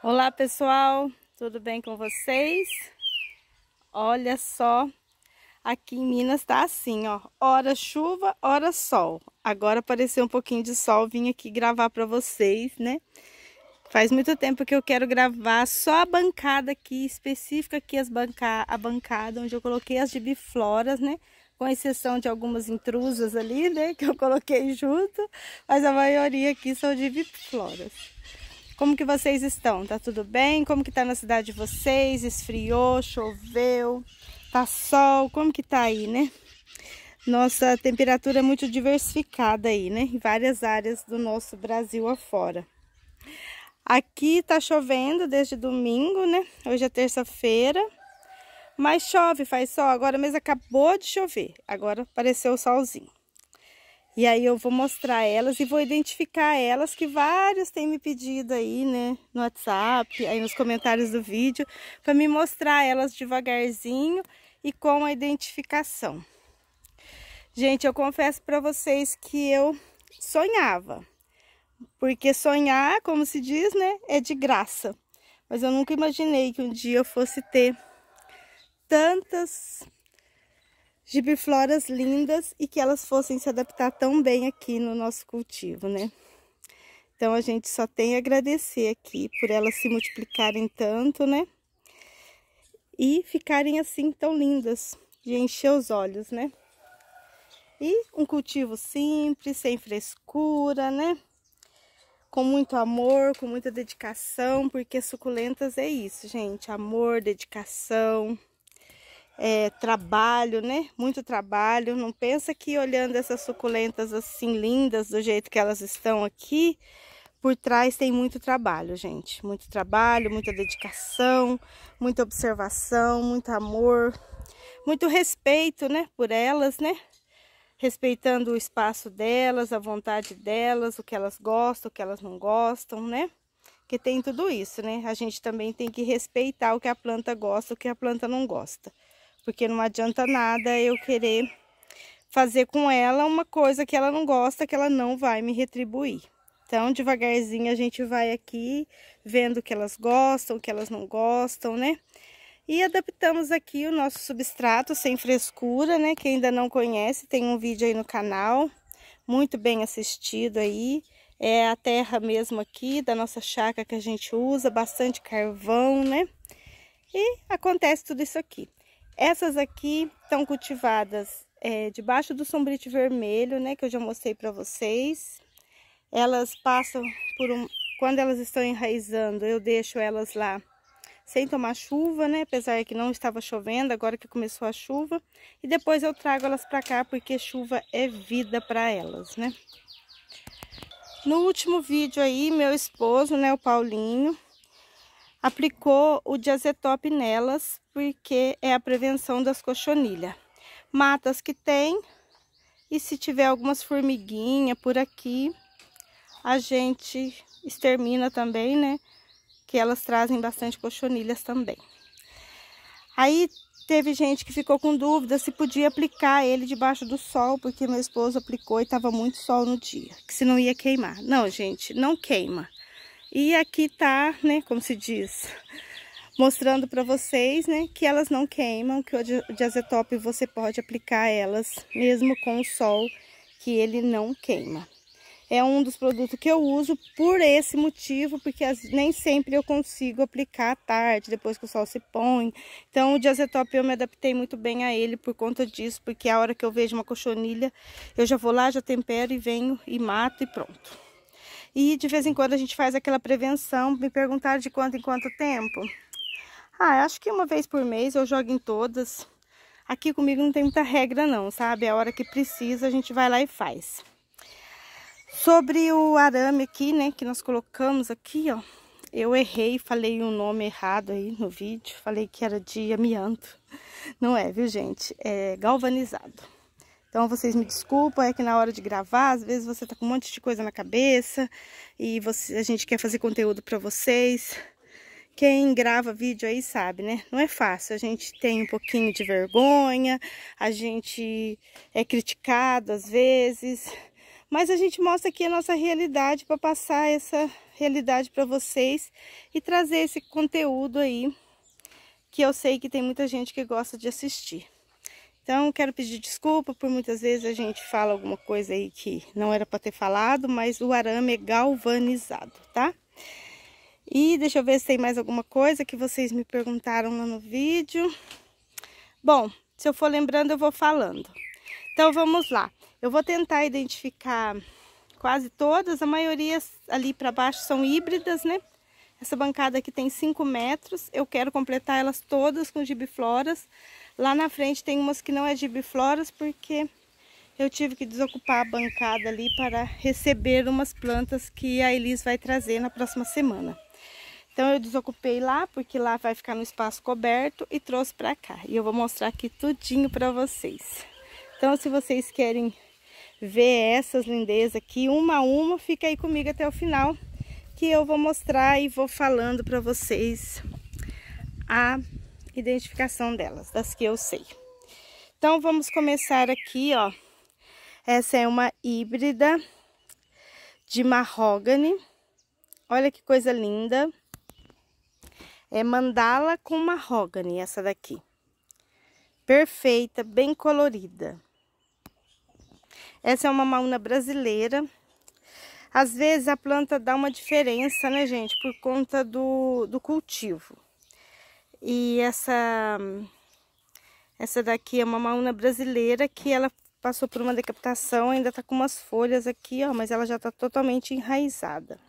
Olá pessoal, tudo bem com vocês? Olha só, aqui em Minas tá assim, ó, hora chuva, hora sol. Agora apareceu um pouquinho de sol, vim aqui gravar para vocês, né? Faz muito tempo que eu quero gravar só a bancada aqui, específica aqui as banca a bancada, onde eu coloquei as de bifloras, né? Com exceção de algumas intrusas ali, né? Que eu coloquei junto, mas a maioria aqui são de bifloras. Como que vocês estão? Tá tudo bem? Como que tá na cidade de vocês? Esfriou, choveu, tá sol, como que tá aí, né? Nossa temperatura é muito diversificada aí, né? Em várias áreas do nosso Brasil afora. Aqui tá chovendo desde domingo, né? Hoje é terça-feira. Mas chove, faz sol. Agora mesmo acabou de chover. Agora apareceu o solzinho. E aí eu vou mostrar elas e vou identificar elas que vários têm me pedido aí, né, no WhatsApp, aí nos comentários do vídeo, para me mostrar elas devagarzinho e com a identificação. Gente, eu confesso para vocês que eu sonhava, porque sonhar, como se diz, né, é de graça. Mas eu nunca imaginei que um dia eu fosse ter tantas gibifloras lindas e que elas fossem se adaptar tão bem aqui no nosso cultivo, né? Então a gente só tem a agradecer aqui por elas se multiplicarem tanto, né? E ficarem assim tão lindas, de encher os olhos, né? E um cultivo simples, sem frescura, né? Com muito amor, com muita dedicação, porque suculentas é isso, gente. Amor, dedicação, é, trabalho, né? Muito trabalho. Não pensa que olhando essas suculentas assim lindas do jeito que elas estão aqui, por trás tem muito trabalho, gente. Muito trabalho, muita dedicação, muita observação, muito amor, muito respeito, né? Por elas, né? Respeitando o espaço delas, a vontade delas, o que elas gostam, o que elas não gostam, né? Que tem tudo isso, né? A gente também tem que respeitar o que a planta gosta, o que a planta não gosta. Porque não adianta nada eu querer fazer com ela uma coisa que ela não gosta, que ela não vai me retribuir. Então, devagarzinho, a gente vai aqui vendo o que elas gostam, o que elas não gostam, né? E adaptamos aqui o nosso substrato sem frescura, né? Quem ainda não conhece, tem um vídeo aí no canal, muito bem assistido aí. É a terra mesmo aqui, da nossa chácara que a gente usa, bastante carvão, né? E acontece tudo isso aqui. Essas aqui estão cultivadas é, debaixo do sombrite vermelho, né? Que eu já mostrei para vocês. Elas passam por um... Quando elas estão enraizando, eu deixo elas lá sem tomar chuva, né? Apesar que não estava chovendo, agora que começou a chuva. E depois eu trago elas para cá, porque chuva é vida para elas, né? No último vídeo aí, meu esposo, né, o Paulinho, aplicou o diazetop nelas porque é a prevenção das cochonilhas. Matas que tem, e se tiver algumas formiguinhas por aqui, a gente extermina também, né? Que elas trazem bastante cochonilhas também. Aí teve gente que ficou com dúvida se podia aplicar ele debaixo do sol, porque meu esposo aplicou e estava muito sol no dia, que se não ia queimar. Não, gente, não queima. E aqui tá, né, como se diz, mostrando para vocês, né, que elas não queimam, que o diazetop você pode aplicar elas mesmo com o sol, que ele não queima. É um dos produtos que eu uso por esse motivo, porque as, nem sempre eu consigo aplicar à tarde, depois que o sol se põe. Então, o diazetop eu me adaptei muito bem a ele por conta disso, porque a hora que eu vejo uma cochonilha, eu já vou lá, já tempero e venho e mato e pronto. E de vez em quando a gente faz aquela prevenção, me perguntaram de quanto em quanto tempo. Ah, acho que uma vez por mês eu jogo em todas. Aqui comigo não tem muita regra não, sabe? É a hora que precisa a gente vai lá e faz. Sobre o arame aqui, né, que nós colocamos aqui, ó. Eu errei, falei um nome errado aí no vídeo. Falei que era de amianto. Não é, viu, gente? É galvanizado. Então, vocês me desculpam, é que na hora de gravar, às vezes você tá com um monte de coisa na cabeça e você, a gente quer fazer conteúdo para vocês. Quem grava vídeo aí sabe, né? Não é fácil, a gente tem um pouquinho de vergonha, a gente é criticado às vezes, mas a gente mostra aqui a nossa realidade para passar essa realidade para vocês e trazer esse conteúdo aí que eu sei que tem muita gente que gosta de assistir. Então, quero pedir desculpa por muitas vezes a gente fala alguma coisa aí que não era para ter falado, mas o arame é galvanizado, tá? E deixa eu ver se tem mais alguma coisa que vocês me perguntaram lá no vídeo. Bom, se eu for lembrando, eu vou falando. Então, vamos lá. Eu vou tentar identificar quase todas. A maioria ali para baixo são híbridas, né? Essa bancada aqui tem 5 metros. Eu quero completar elas todas com gibifloras. Lá na frente tem umas que não é gibifloras, porque eu tive que desocupar a bancada ali para receber umas plantas que a Elis vai trazer na próxima semana. Então, eu desocupei lá, porque lá vai ficar no espaço coberto e trouxe para cá. E eu vou mostrar aqui tudinho para vocês. Então, se vocês querem ver essas lindezas aqui, uma a uma, fica aí comigo até o final, que eu vou mostrar e vou falando para vocês a identificação delas, das que eu sei. Então, vamos começar aqui, ó. Essa é uma híbrida de marrogane. Olha que coisa linda. É mandala com marrogane, essa daqui. Perfeita, bem colorida. Essa é uma mauna brasileira. Às vezes a planta dá uma diferença, né, gente? Por conta do, do cultivo. E essa, essa daqui é uma mauna brasileira que ela passou por uma decapitação, ainda tá com umas folhas aqui, ó. Mas ela já tá totalmente enraizada.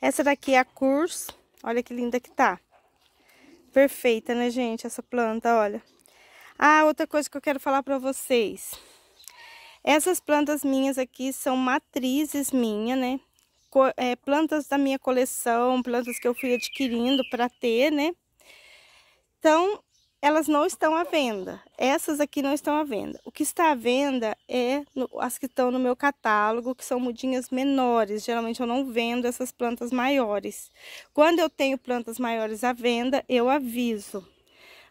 Essa daqui é a curs, Olha que linda que tá. Perfeita, né, gente? Essa planta, olha. Ah, outra coisa que eu quero falar para vocês. Essas plantas minhas aqui são matrizes minha, né? Co é, plantas da minha coleção, plantas que eu fui adquirindo para ter, né? Então, elas não estão à venda. Essas aqui não estão à venda. O que está à venda é no, as que estão no meu catálogo, que são mudinhas menores. Geralmente eu não vendo essas plantas maiores. Quando eu tenho plantas maiores à venda, eu aviso.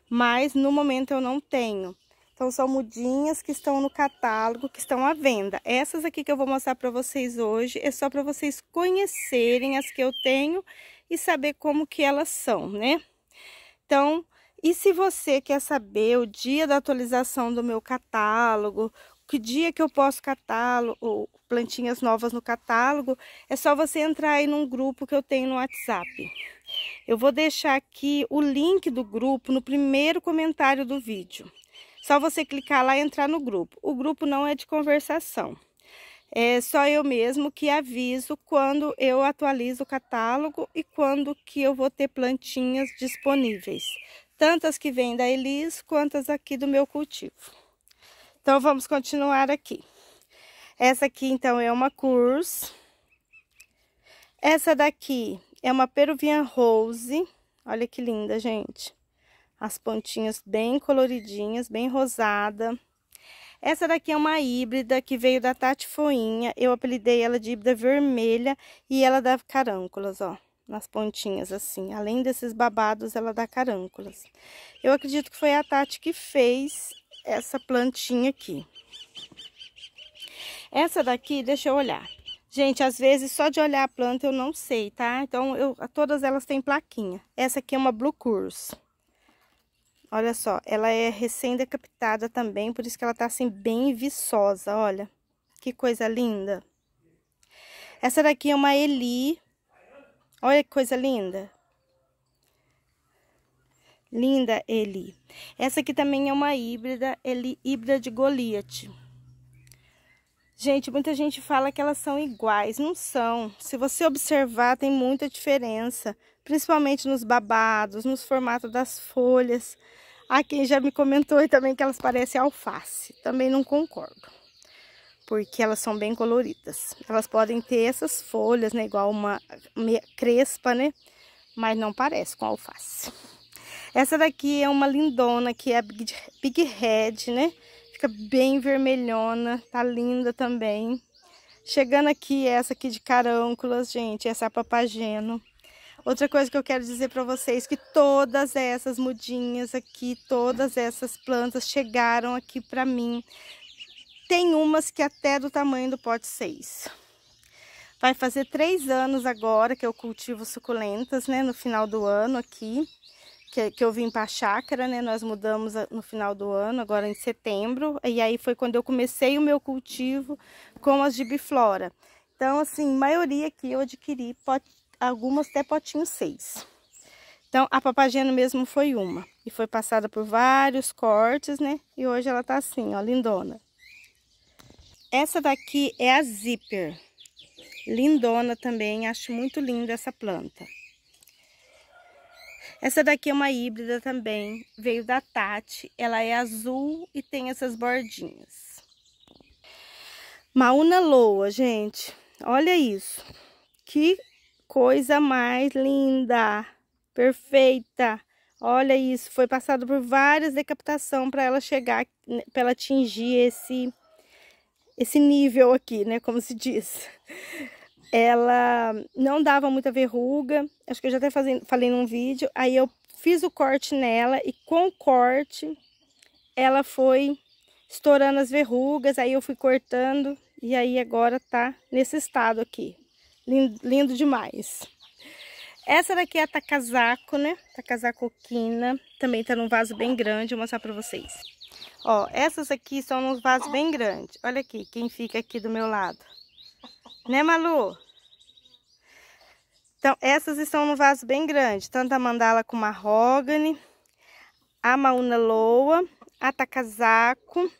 Mas no momento eu não tenho. Então são mudinhas que estão no catálogo, que estão à venda. Essas aqui que eu vou mostrar para vocês hoje é só para vocês conhecerem as que eu tenho e saber como que elas são, né? Então, e se você quer saber o dia da atualização do meu catálogo, que dia que eu posso catálogo, plantinhas novas no catálogo, é só você entrar aí num grupo que eu tenho no WhatsApp. Eu vou deixar aqui o link do grupo no primeiro comentário do vídeo. Só você clicar lá e entrar no grupo. O grupo não é de conversação. É só eu mesmo que aviso quando eu atualizo o catálogo e quando que eu vou ter plantinhas disponíveis tanto as que vêm da Elis quantas aqui do meu cultivo. Então, vamos continuar aqui. Essa aqui, então, é uma Curse. Essa daqui é uma Peruvian Rose. Olha que linda, gente. As pontinhas bem coloridinhas, bem rosada. Essa daqui é uma híbrida que veio da Tati Foinha. Eu apelidei ela de híbrida vermelha e ela dá Carâncolas, ó nas pontinhas, assim. Além desses babados, ela dá carânculas. Eu acredito que foi a Tati que fez essa plantinha aqui. Essa daqui, deixa eu olhar. Gente, às vezes só de olhar a planta eu não sei, tá? Então, eu, todas elas têm plaquinha. Essa aqui é uma Blue Curse. Olha só, ela é recém-decapitada também, por isso que ela tá assim bem viçosa, olha. Que coisa linda. Essa daqui é uma Eli Olha que coisa linda. Linda Eli. Essa aqui também é uma híbrida, Eli, híbrida de Goliath. Gente, muita gente fala que elas são iguais, não são. Se você observar, tem muita diferença, principalmente nos babados, nos formatos das folhas. Há quem já me comentou também que elas parecem alface, também não concordo porque elas são bem coloridas. Elas podem ter essas folhas, né, igual uma crespa, né, mas não parece com alface. Essa daqui é uma lindona, que é a Big, Red, né, fica bem vermelhona, tá linda também. Chegando aqui, essa aqui de carânculas, gente, essa é a papageno. Outra coisa que eu quero dizer para vocês que todas essas mudinhas aqui, todas essas plantas chegaram aqui para mim tem umas que até do tamanho do pote 6. Vai fazer três anos agora que eu cultivo suculentas, né? No final do ano aqui, que, que eu vim para a chácara, né? Nós mudamos no final do ano, agora em setembro. E aí foi quando eu comecei o meu cultivo com as de biflora. Então, assim, maioria aqui eu adquiri pot, algumas até potinho 6. Então, a papageno mesmo foi uma. E foi passada por vários cortes, né? E hoje ela tá assim, ó, lindona. Essa daqui é a zíper. Lindona também, acho muito linda essa planta. Essa daqui é uma híbrida também, veio da Tati. Ela é azul e tem essas bordinhas. Mauna Loa, gente. Olha isso. Que coisa mais linda. Perfeita. Olha isso. Foi passado por várias decapitações para ela chegar, né, para ela atingir esse esse nível aqui, né, como se diz. Ela não dava muita verruga, acho que eu já até fazendo, falei num vídeo. Aí eu fiz o corte nela e com o corte ela foi estourando as verrugas, aí eu fui cortando e aí agora tá nesse estado aqui. Lindo, lindo demais. Essa daqui é a tacasaco, né? Tacasacoquina. Também tá num vaso bem grande, vou mostrar pra vocês. Ó, essas aqui são nos vasos bem grandes. Olha aqui, quem fica aqui do meu lado. Né, Malu? Então, essas estão no vaso bem grande. Tanto a mandala com marrogane, a mauna loa, a takazako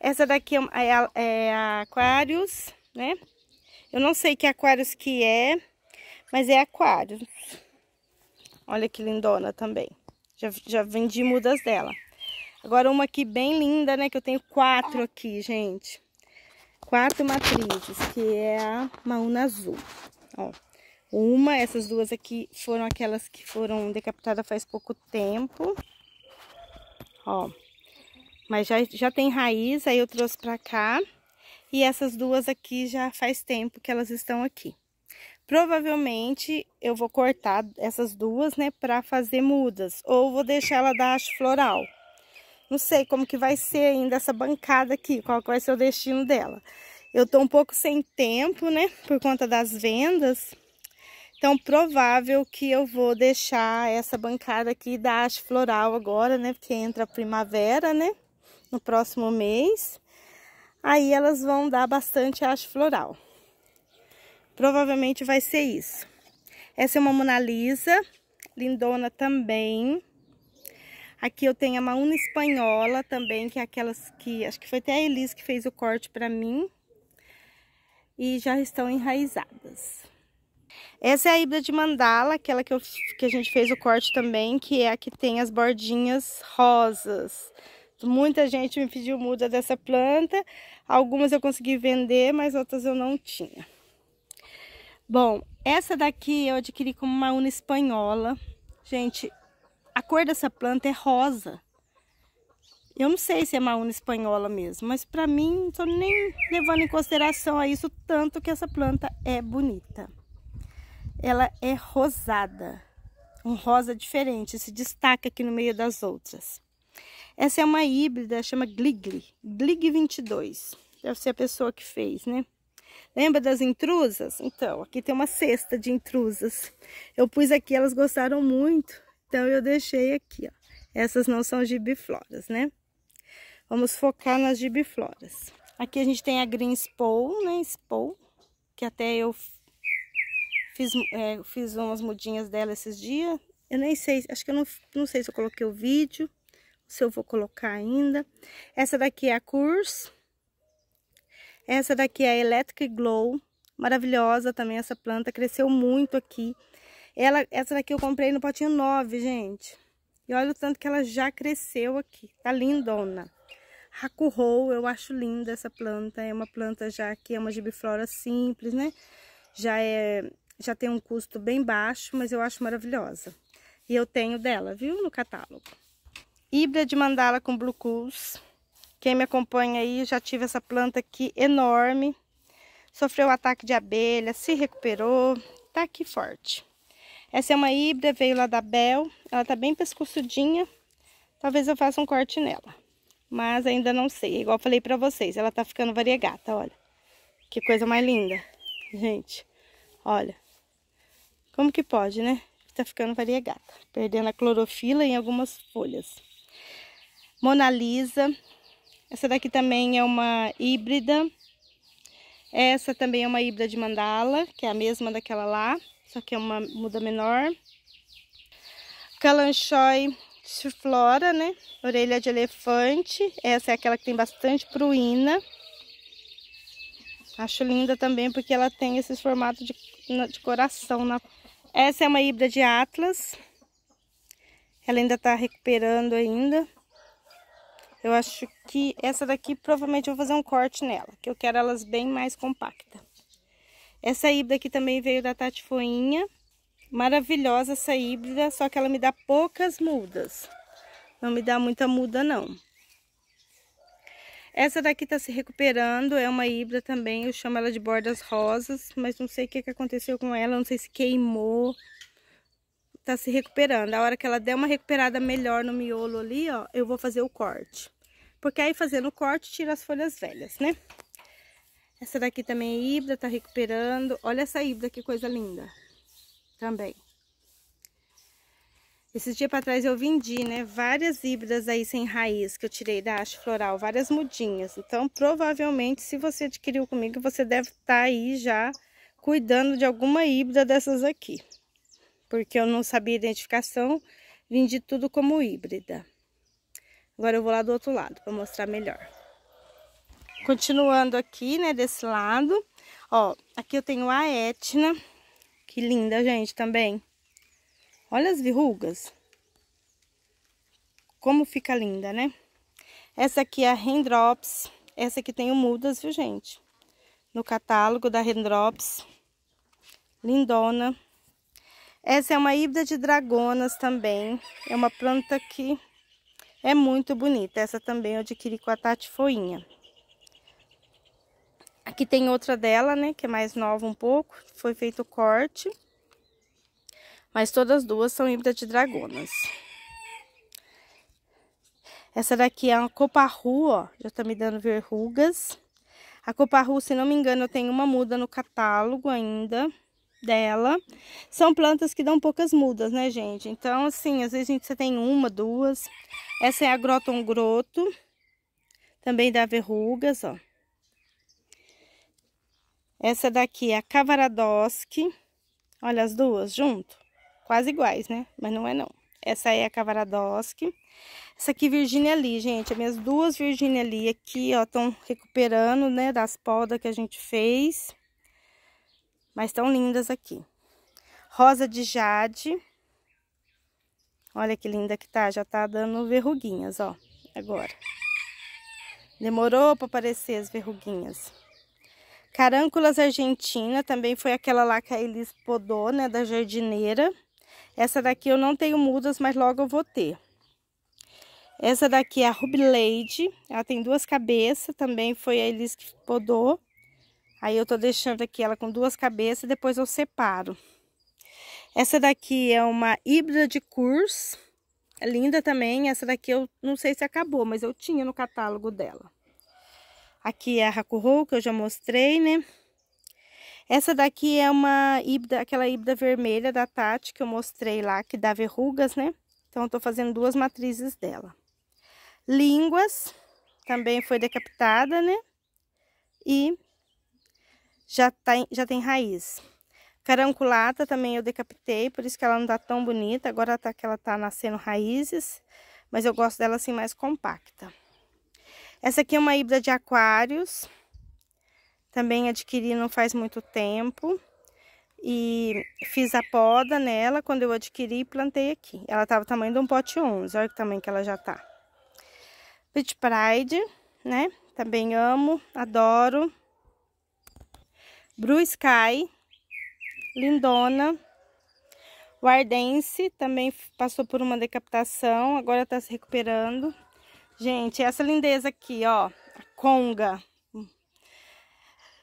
Essa daqui é, é a, é a aquários, né? Eu não sei que aquários que é, mas é aquários. Olha que lindona também. Já, já vendi mudas dela. Agora uma aqui bem linda, né? Que eu tenho quatro aqui, gente. Quatro matrizes, que é a mauna azul. Ó, uma, essas duas aqui foram aquelas que foram decapitadas faz pouco tempo. Ó, mas já, já tem raiz, aí eu trouxe pra cá. E essas duas aqui já faz tempo que elas estão aqui. Provavelmente eu vou cortar essas duas, né, pra fazer mudas. Ou vou deixar ela dar haste floral. Não sei como que vai ser ainda essa bancada aqui, qual vai ser o destino dela. Eu tô um pouco sem tempo, né, por conta das vendas. Então, provável que eu vou deixar essa bancada aqui da haste floral agora, né, porque entra a primavera, né, no próximo mês. Aí elas vão dar bastante haste floral. Provavelmente vai ser isso. Essa é uma Mona Lisa, lindona também. Aqui eu tenho uma una espanhola também, que é aquelas que... Acho que foi até a Elis que fez o corte para mim. E já estão enraizadas. Essa é a híbrida de mandala, aquela que, eu, que a gente fez o corte também, que é a que tem as bordinhas rosas. Muita gente me pediu muda dessa planta. Algumas eu consegui vender, mas outras eu não tinha. Bom, essa daqui eu adquiri como uma una espanhola. Gente, a cor dessa planta é rosa. Eu não sei se é maúna espanhola mesmo, mas para mim não estou nem levando em consideração a isso tanto que essa planta é bonita. Ela é rosada, um rosa diferente, se destaca aqui no meio das outras. Essa é uma híbrida, chama Gligli, Glig 22. Deve ser a pessoa que fez, né? Lembra das intrusas? Então, aqui tem uma cesta de intrusas. Eu pus aqui, elas gostaram muito. Então, eu deixei aqui, ó. Essas não são gibifloras, né? Vamos focar nas gibifloras. Aqui a gente tem a Green Spool, né? Spool, que até eu fiz, é, fiz umas mudinhas dela esses dias. Eu nem sei, acho que eu não, não sei se eu coloquei o vídeo, se eu vou colocar ainda. Essa daqui é a Curse. Essa daqui é a Electric Glow. Maravilhosa também essa planta, cresceu muito aqui. Ela, essa daqui eu comprei no potinho 9, gente. E olha o tanto que ela já cresceu aqui. Tá lindona. Racurrou, eu acho linda essa planta. É uma planta já que é uma gibiflora simples, né? Já, é, já tem um custo bem baixo, mas eu acho maravilhosa. E eu tenho dela, viu? No catálogo. Híbrida de mandala com blucus. Quem me acompanha aí, já tive essa planta aqui enorme. Sofreu ataque de abelha, se recuperou. Tá aqui forte. Essa é uma híbrida, veio lá da Bel. Ela tá bem pescoçudinha. Talvez eu faça um corte nela. Mas ainda não sei. Igual falei pra vocês, ela tá ficando variegata, olha. Que coisa mais linda. Gente, olha. Como que pode, né? Tá ficando variegata. Perdendo a clorofila em algumas folhas. Mona Lisa. Essa daqui também é uma híbrida. Essa também é uma híbrida de mandala, que é a mesma daquela lá. Isso aqui é uma muda menor. Calanchoe surflora, né? Orelha de elefante. Essa é aquela que tem bastante pruína. Acho linda também porque ela tem esse formato de, de coração. Na... Essa é uma híbrida de Atlas. Ela ainda tá recuperando ainda. Eu acho que essa daqui provavelmente eu vou fazer um corte nela. Que eu quero elas bem mais compacta. Essa híbrida aqui também veio da Tati Foinha. Maravilhosa essa híbrida, só que ela me dá poucas mudas. Não me dá muita muda, não. Essa daqui tá se recuperando, é uma híbrida também, eu chamo ela de bordas rosas, mas não sei o que, que aconteceu com ela, não sei se queimou. Tá se recuperando. A hora que ela der uma recuperada melhor no miolo ali, ó, eu vou fazer o corte. Porque aí fazendo o corte, tira as folhas velhas, né? Essa daqui também é híbrida, tá recuperando. Olha essa híbrida, que coisa linda. Também. Esses dias para trás eu vendi, né, várias híbridas aí sem raiz que eu tirei da haste floral, várias mudinhas. Então, provavelmente, se você adquiriu comigo, você deve estar tá aí já cuidando de alguma híbrida dessas aqui. Porque eu não sabia identificação, vendi tudo como híbrida. Agora eu vou lá do outro lado para mostrar melhor. Continuando aqui, né, desse lado, ó, aqui eu tenho a Etna, que linda, gente, também. Olha as verrugas. Como fica linda, né? Essa aqui é a Rendrops. Essa aqui tem o Mudas, viu, gente? No catálogo da Rendrops. Lindona. Essa é uma híbrida de dragonas também. É uma planta que é muito bonita. Essa também eu adquiri com a Tati Foinha. Aqui tem outra dela, né, que é mais nova um pouco, foi feito o corte. Mas todas duas são híbridas de dragonas. Essa daqui é uma coparru, ó, já tá me dando verrugas. A coparru, se não me engano, eu tenho uma muda no catálogo ainda dela. São plantas que dão poucas mudas, né, gente? Então, assim, às vezes a gente só tem uma, duas. Essa é a groton groto. Também dá verrugas, ó. Essa daqui é a Cavaradoski. Olha as duas junto. Quase iguais, né? Mas não é não. Essa é a Cavaradoski. Essa aqui Virginia Lee, gente. As minhas duas Virginia Lee aqui, ó, estão recuperando, né, das podas que a gente fez. Mas estão lindas aqui. Rosa de Jade. Olha que linda que tá. Já tá dando verruguinhas, ó. Agora. Demorou para aparecer as verruguinhas. Carânculas Argentina, também foi aquela lá que a Elis podou, né, da jardineira. Essa daqui eu não tenho mudas, mas logo eu vou ter. Essa daqui é a Ruby Lady, ela tem duas cabeças, também foi a Elis que podou. Aí eu tô deixando aqui ela com duas cabeças e depois eu separo. Essa daqui é uma híbrida de curso, é linda também. Essa daqui eu não sei se acabou, mas eu tinha no catálogo dela. Aqui é a Hakuhou, que eu já mostrei, né? Essa daqui é uma híbrida, aquela híbrida vermelha da Tati, que eu mostrei lá, que dá verrugas, né? Então, eu tô fazendo duas matrizes dela. Línguas, também foi decapitada, né? E já, tá, já tem raiz. Caranculata também eu decapitei, por isso que ela não tá tão bonita. Agora tá, que ela tá nascendo raízes, mas eu gosto dela assim mais compacta. Essa aqui é uma híbrida de aquários. Também adquiri não faz muito tempo. E fiz a poda nela quando eu adquiri e plantei aqui. Ela tava tamanho de um pote 11, olha o tamanho que ela já tá. Pit Pride, né? Também amo, adoro. Blue Sky, Lindona. O Ardense também passou por uma decapitação, agora está se recuperando. Gente, essa lindeza aqui, ó. A conga.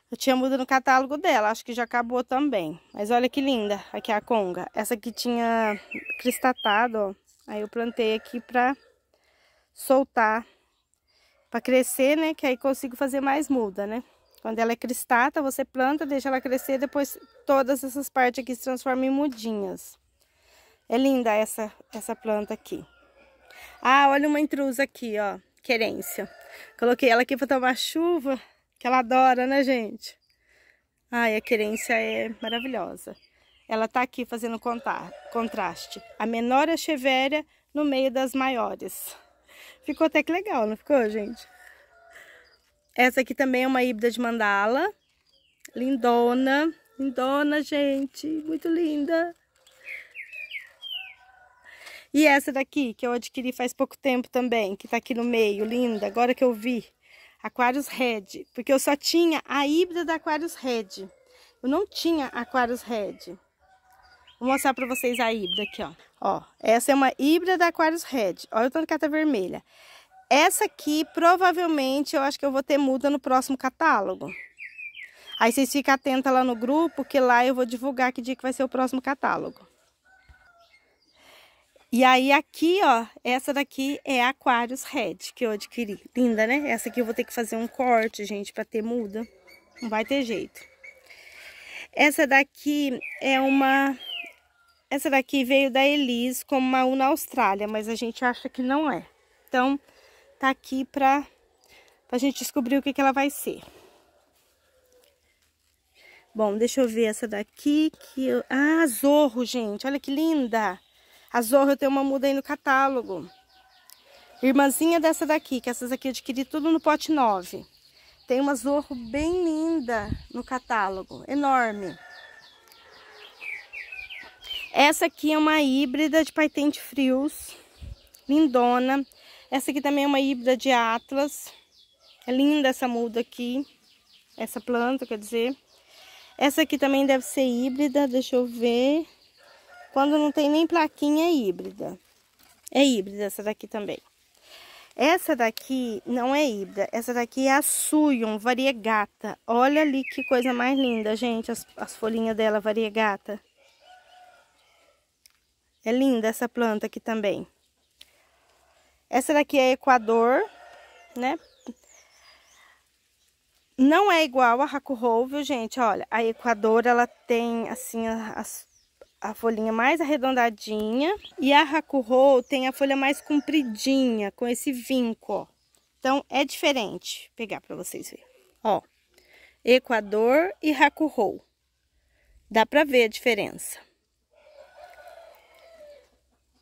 Eu tinha mudado no catálogo dela, acho que já acabou também. Mas olha que linda, aqui a conga. Essa aqui tinha cristatado, ó. Aí eu plantei aqui pra soltar, pra crescer, né? Que aí consigo fazer mais muda, né? Quando ela é cristata, você planta, deixa ela crescer, depois todas essas partes aqui se transformam em mudinhas. É linda essa, essa planta aqui. Ah, olha uma intrusa aqui, ó. Querência. Coloquei ela aqui para tomar chuva, que ela adora, né, gente? Ai, a querência é maravilhosa. Ela tá aqui fazendo contar, contraste. A menor echevéria no meio das maiores. Ficou até que legal, não ficou, gente? Essa aqui também é uma híbrida de mandala. Lindona. Lindona, gente. Muito linda. E essa daqui, que eu adquiri faz pouco tempo também, que tá aqui no meio, linda, agora que eu vi. Aquarius Red, porque eu só tinha a híbrida da Aquarius Red. Eu não tinha Aquarius Red. Vou mostrar para vocês a híbrida aqui, ó. Ó, essa é uma híbrida da Aquarius Red. Olha o tanto que tá vermelha. Essa aqui, provavelmente, eu acho que eu vou ter muda no próximo catálogo. Aí vocês ficam atentas lá no grupo, que lá eu vou divulgar que dia que vai ser o próximo catálogo. E aí aqui, ó, essa daqui é a Aquarius Red, que eu adquiri. Linda, né? Essa aqui eu vou ter que fazer um corte, gente, pra ter muda. Não vai ter jeito. Essa daqui é uma... Essa daqui veio da Elise como uma na Austrália, mas a gente acha que não é. Então, tá aqui pra, pra gente descobrir o que, que ela vai ser. Bom, deixa eu ver essa daqui. Que eu... Ah, Zorro, gente. Olha que linda. Azorro eu tem uma muda aí no catálogo. Irmãzinha dessa daqui, que essas aqui eu adquiri tudo no pote 9. Tem uma Zorro bem linda no catálogo, enorme. Essa aqui é uma híbrida de paitente frios, lindona. Essa aqui também é uma híbrida de atlas. É linda essa muda aqui, essa planta, quer dizer. Essa aqui também deve ser híbrida, deixa eu ver. Quando não tem nem plaquinha, é híbrida. É híbrida essa daqui também. Essa daqui não é híbrida, essa daqui é a Suion variegata. Olha ali que coisa mais linda, gente, as, as folhinhas dela variegata. É linda essa planta aqui também. Essa daqui é Equador, né? Não é igual a Hakuhou, viu, gente? Olha, a Equador, ela tem, assim, as, a folhinha mais arredondadinha. E a Hakuho tem a folha mais compridinha, com esse vinco, ó. Então, é diferente. Vou pegar para vocês verem. Ó, Equador e Hakuho. Dá para ver a diferença.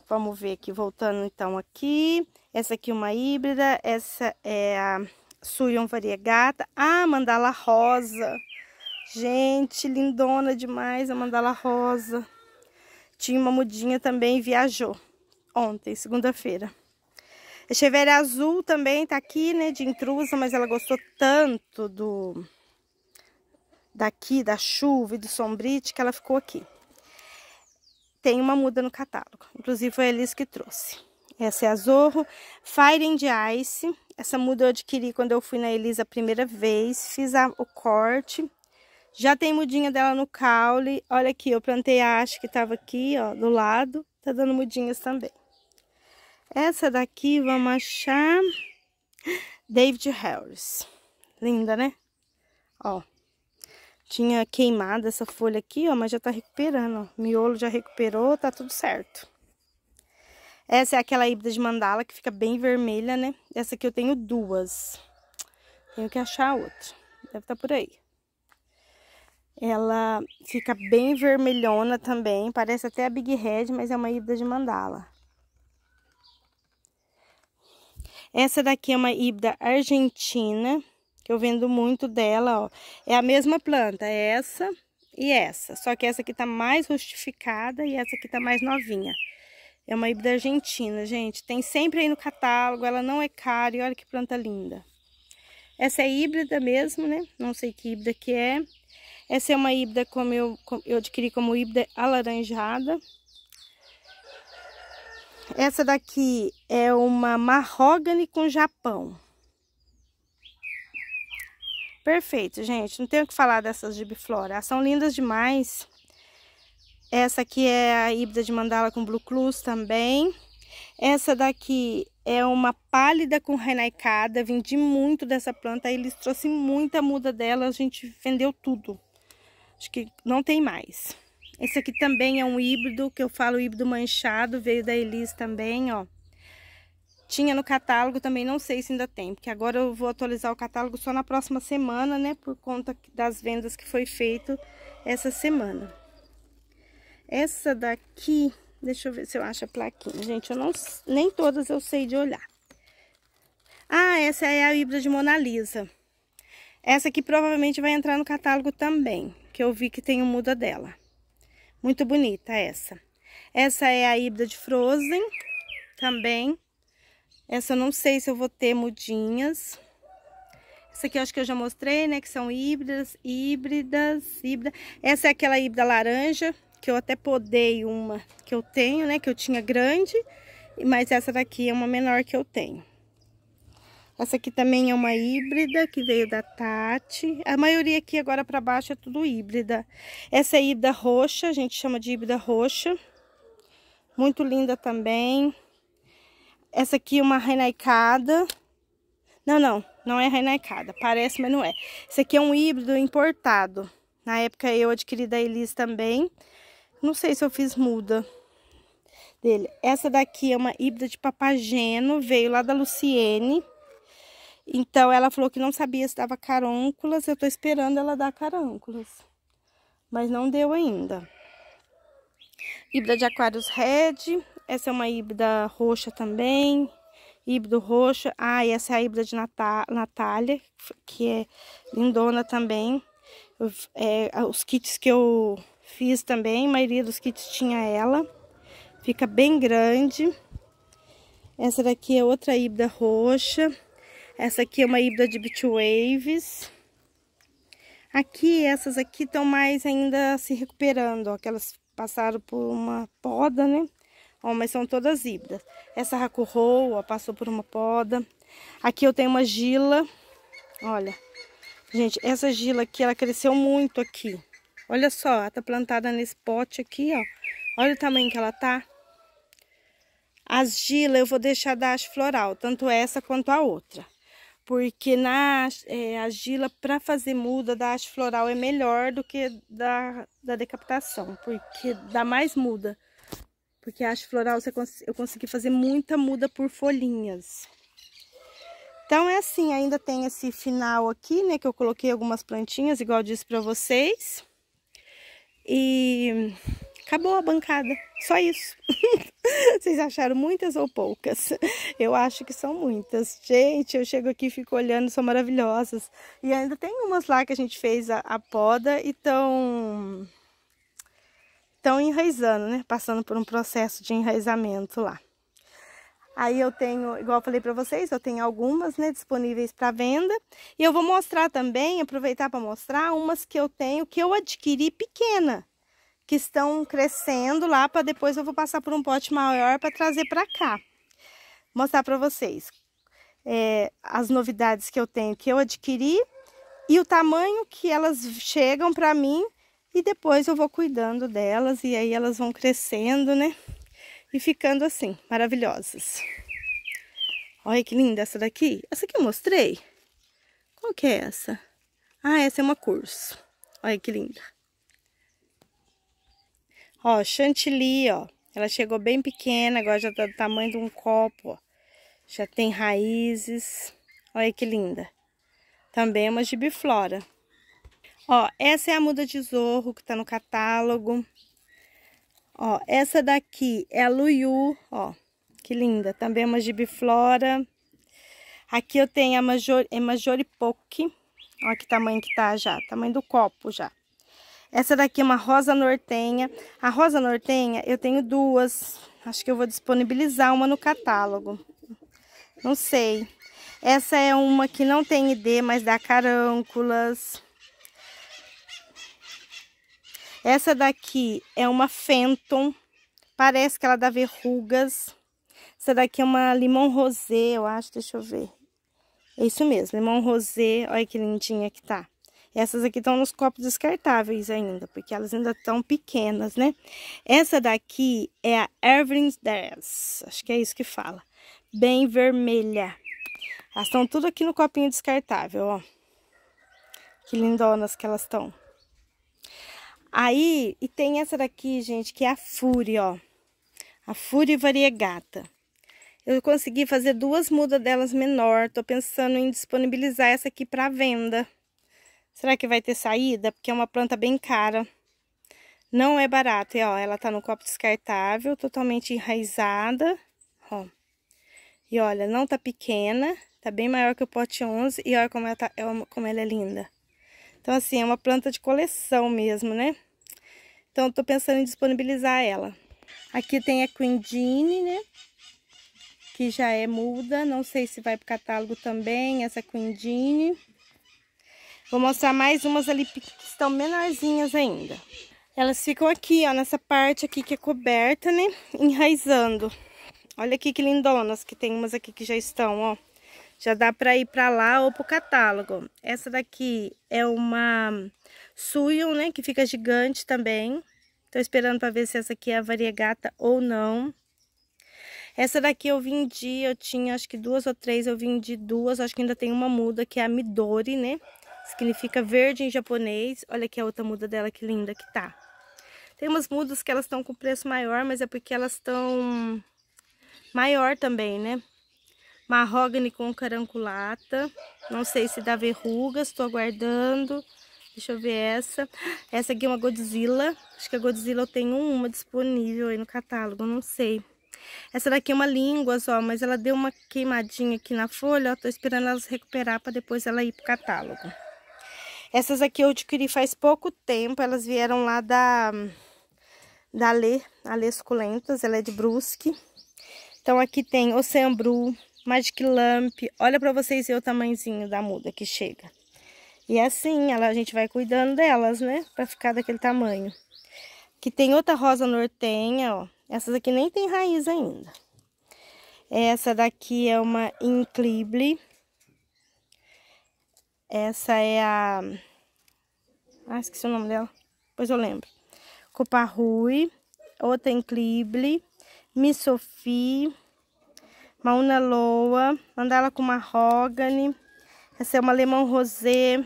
Vamos ver aqui, voltando então aqui. Essa aqui é uma híbrida, essa é a Suyon variegata. Ah, mandala rosa. Gente, lindona demais a mandala rosa. Tinha uma mudinha também, viajou ontem, segunda-feira. A Chevere azul também tá aqui, né, de intrusa, mas ela gostou tanto do daqui, da chuva e do sombrite, que ela ficou aqui. Tem uma muda no catálogo, inclusive foi a Elis que trouxe. Essa é a Zorro Fire and Ice. Essa muda eu adquiri quando eu fui na Elis a primeira vez, fiz a, o corte, já tem mudinha dela no caule. Olha aqui, eu plantei a haste que estava aqui, ó, do lado. Tá dando mudinhas também. Essa daqui, vamos achar... David Harris. Linda, né? Ó. Tinha queimado essa folha aqui, ó, mas já tá recuperando, ó. Miolo já recuperou, tá tudo certo. Essa é aquela híbrida de mandala que fica bem vermelha, né? Essa aqui eu tenho duas. Tenho que achar outra. Deve estar tá por aí. Ela fica bem vermelhona também, parece até a Big Red, mas é uma híbrida de mandala. Essa daqui é uma híbrida argentina, que eu vendo muito dela, ó. É a mesma planta, é essa e essa. Só que essa aqui tá mais rustificada e essa aqui tá mais novinha. É uma híbrida argentina, gente. Tem sempre aí no catálogo, ela não é cara e olha que planta linda. Essa é híbrida mesmo, né? Não sei que híbrida que é. Essa é uma híbrida como eu, eu adquiri como híbrida alaranjada. Essa daqui é uma marrogane com japão. Perfeito, gente. Não tenho o que falar dessas gibiflora. Elas são lindas demais. Essa aqui é a híbrida de mandala com blue clues também. Essa daqui é uma pálida com renaicada. Vendi muito dessa planta. Eles trouxeram muita muda dela. A gente vendeu tudo. Acho que não tem mais. Esse aqui também é um híbrido, que eu falo híbrido manchado, veio da Elis também, ó. Tinha no catálogo também, não sei se ainda tem, porque agora eu vou atualizar o catálogo só na próxima semana, né? Por conta das vendas que foi feito essa semana. Essa daqui, deixa eu ver se eu acho a plaquinha. Gente, eu não, nem todas eu sei de olhar. Ah, essa é a híbrida de Mona Lisa. Essa aqui provavelmente vai entrar no catálogo também que eu vi que tem o muda dela. Muito bonita essa. Essa é a híbrida de Frozen, também. Essa eu não sei se eu vou ter mudinhas. Essa aqui eu acho que eu já mostrei, né? Que são híbridas, híbridas, híbrida. Essa é aquela híbrida laranja, que eu até podei uma que eu tenho, né? Que eu tinha grande. Mas essa daqui é uma menor que eu tenho. Essa aqui também é uma híbrida que veio da Tati. A maioria aqui agora para baixo é tudo híbrida. Essa é híbrida roxa, a gente chama de híbrida roxa. Muito linda também. Essa aqui é uma renaicada. Não, não, não é renaicada. Parece, mas não é. Esse aqui é um híbrido importado. Na época eu adquiri da Elis também. Não sei se eu fiz muda dele. Essa daqui é uma híbrida de papageno, veio lá da Luciene. Então, ela falou que não sabia se dava carônculas. Eu tô esperando ela dar carânculas. Mas não deu ainda. Híbrida de Aquários Red. Essa é uma híbrida roxa também. Híbrido roxo. Ah, e essa é a híbrida de Natália, que é lindona também. é, os kits que eu fiz também, a maioria dos kits tinha ela. Fica bem grande. Essa daqui é outra híbrida roxa. Essa aqui é uma híbrida de Beach Waves. Aqui, essas aqui estão mais ainda se recuperando, ó, que elas passaram por uma poda, né? Ó, mas são todas híbridas. Essa racurroa passou por uma poda. Aqui eu tenho uma gila. Olha, gente, essa gila aqui, ela cresceu muito aqui. Olha só, ela tá plantada nesse pote aqui, ó. Olha o tamanho que ela tá. As gila eu vou deixar da haste floral, tanto essa quanto a outra porque na é, para fazer muda da haste floral é melhor do que da, da decapitação, porque dá mais muda. Porque a haste floral você cons eu consegui fazer muita muda por folhinhas. Então é assim, ainda tem esse final aqui, né, que eu coloquei algumas plantinhas, igual eu disse para vocês. E Acabou a bancada. Só isso. Vocês acharam muitas ou poucas? Eu acho que são muitas. Gente, eu chego aqui, fico olhando, são maravilhosas. E ainda tem umas lá que a gente fez a, a poda e estão estão enraizando, né? Passando por um processo de enraizamento lá. Aí eu tenho, igual eu falei para vocês, eu tenho algumas, né, disponíveis para venda. E eu vou mostrar também, aproveitar para mostrar umas que eu tenho que eu adquiri pequena que estão crescendo lá, para depois eu vou passar por um pote maior para trazer para cá. Mostrar para vocês é, as novidades que eu tenho, que eu adquiri e o tamanho que elas chegam para mim e depois eu vou cuidando delas e aí elas vão crescendo, né? E ficando assim, maravilhosas. Olha que linda essa daqui. Essa que eu mostrei. Qual que é essa? Ah, essa é uma curso. Olha que linda. Ó, chantilly, ó. Ela chegou bem pequena, agora já tá do tamanho de um copo, ó. Já tem raízes. Olha que linda. Também é uma gibiflora. Ó, essa é a muda de zorro que tá no catálogo. Ó, essa daqui é a Luyu, ó. Que linda. Também é uma gibiflora. Aqui eu tenho a Major, Majoripoque. Olha que tamanho que tá já. Tamanho do copo já. Essa daqui é uma rosa nortenha. A rosa nortenha eu tenho duas. Acho que eu vou disponibilizar uma no catálogo. Não sei. Essa é uma que não tem ID, mas dá carânculas. Essa daqui é uma Fenton. Parece que ela dá verrugas. Essa daqui é uma limão rosé, eu acho. Deixa eu ver. É isso mesmo, limão rosé. Olha que lindinha que tá. Essas aqui estão nos copos descartáveis ainda, porque elas ainda estão pequenas, né? Essa daqui é a Ervin's Dress, acho que é isso que fala. Bem vermelha. Elas estão tudo aqui no copinho descartável, ó. Que lindonas que elas estão. Aí, e tem essa daqui, gente, que é a Fury, ó. A Fury Variegata. Eu consegui fazer duas mudas delas menor. Tô pensando em disponibilizar essa aqui para venda. Será que vai ter saída? Porque é uma planta bem cara. Não é barato. E, ó, ela tá no copo descartável, totalmente enraizada. Ó. E olha, não tá pequena. Tá bem maior que o pote 11. E olha como ela, tá, é como ela é linda. Então, assim, é uma planta de coleção mesmo, né? Então, tô pensando em disponibilizar ela. Aqui tem a Quindine, né? Que já é muda. Não sei se vai pro catálogo também, essa Quindine. Vou mostrar mais umas ali que estão menorzinhas ainda. Elas ficam aqui, ó, nessa parte aqui que é coberta, né? Enraizando. Olha aqui que lindonas que tem umas aqui que já estão, ó. Já dá pra ir pra lá ou pro catálogo. Essa daqui é uma Suion, né? Que fica gigante também. Tô esperando pra ver se essa aqui é a variegata ou não. Essa daqui eu vendi, eu tinha acho que duas ou três, eu vendi duas. Acho que ainda tem uma muda que é a Midori, né? Significa verde em japonês. Olha aqui a outra muda dela, que linda que tá. Tem umas mudas que elas estão com preço maior, mas é porque elas estão maior também, né? Marrogane com caranculata. Não sei se dá verrugas, estou aguardando. Deixa eu ver essa. Essa aqui é uma Godzilla. Acho que a Godzilla eu tenho uma disponível aí no catálogo, não sei. Essa daqui é uma língua só, mas ela deu uma queimadinha aqui na folha, ó. Tô esperando elas recuperar para depois ela ir pro catálogo. Essas aqui eu adquiri faz pouco tempo, elas vieram lá da, da Lê, a Lê Suculentas, ela é de Brusque. Então aqui tem Bru, Magic Lamp, olha pra vocês ver o tamanhozinho da muda que chega. E assim, ela, a gente vai cuidando delas, né, pra ficar daquele tamanho. Aqui tem outra rosa nortenha, ó, essas aqui nem tem raiz ainda. Essa daqui é uma Inclible, essa é a... Ah, esqueci o nome dela. Pois eu lembro. outra inclible miss sophie Mauna Loa, Mandala com Marrogane. Essa é uma Lemon Rosé.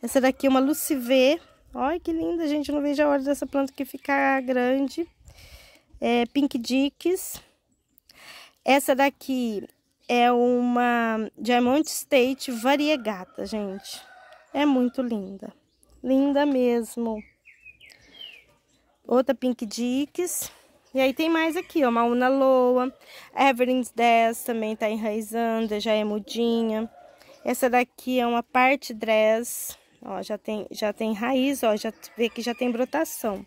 Essa daqui é uma Lucivê. Olha que linda, gente. Eu não vejo a hora dessa planta que ficar grande. É Pink Dicks. Essa daqui é uma Diamond State variegata, gente. É muito linda. Linda mesmo. Outra Pink Dicks. E aí tem mais aqui, ó, una Loa, Everings 10 também tá enraizando, já é mudinha. Essa daqui é uma parte dress, ó, já tem, já tem raiz, ó, já vê que já tem brotação.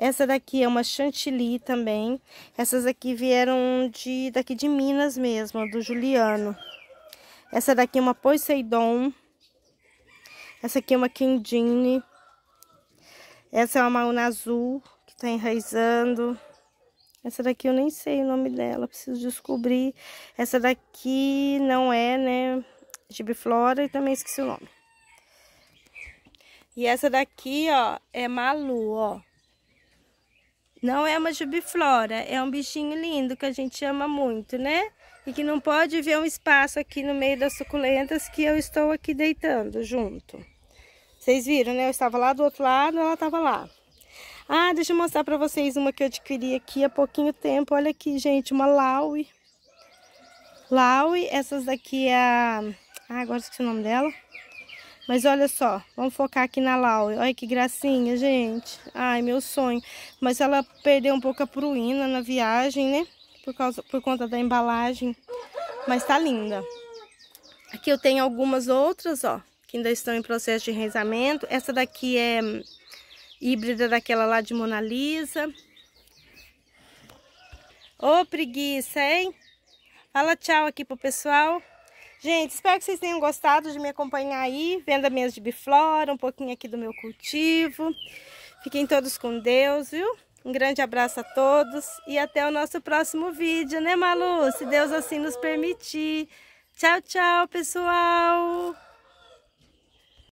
Essa daqui é uma chantilly também. Essas aqui vieram de daqui de Minas mesmo, do Juliano. Essa daqui é uma Poseidon. Essa aqui é uma Quindine. Essa é uma Mauna Azul, que tá enraizando. Essa daqui eu nem sei o nome dela, preciso descobrir. Essa daqui não é, né, gibiflora e também esqueci o nome. E essa daqui, ó, é Malu, ó. Não é uma jubiflora, é um bichinho lindo que a gente ama muito, né? E que não pode ver um espaço aqui no meio das suculentas que eu estou aqui deitando junto. Vocês viram, né? Eu estava lá do outro lado, ela estava lá. Ah, deixa eu mostrar para vocês uma que eu adquiri aqui há pouquinho tempo. Olha aqui, gente, uma Laue. Laue, essas daqui é a... Ah, agora esqueci o nome dela. Mas olha só, vamos focar aqui na Laura. Olha que gracinha, gente. Ai, meu sonho. Mas ela perdeu um pouco a pruína na viagem, né? Por, causa, por conta da embalagem. Mas tá linda. Aqui eu tenho algumas outras, ó. Que ainda estão em processo de enraizamento. Essa daqui é hum, híbrida daquela lá de Mona Lisa. Ô, preguiça, hein? Fala tchau aqui pro pessoal. Gente, espero que vocês tenham gostado de me acompanhar aí, vendo a minha de biflora, um pouquinho aqui do meu cultivo. Fiquem todos com Deus, viu? Um grande abraço a todos e até o nosso próximo vídeo, né, Malu? Se Deus assim nos permitir. Tchau, tchau, pessoal!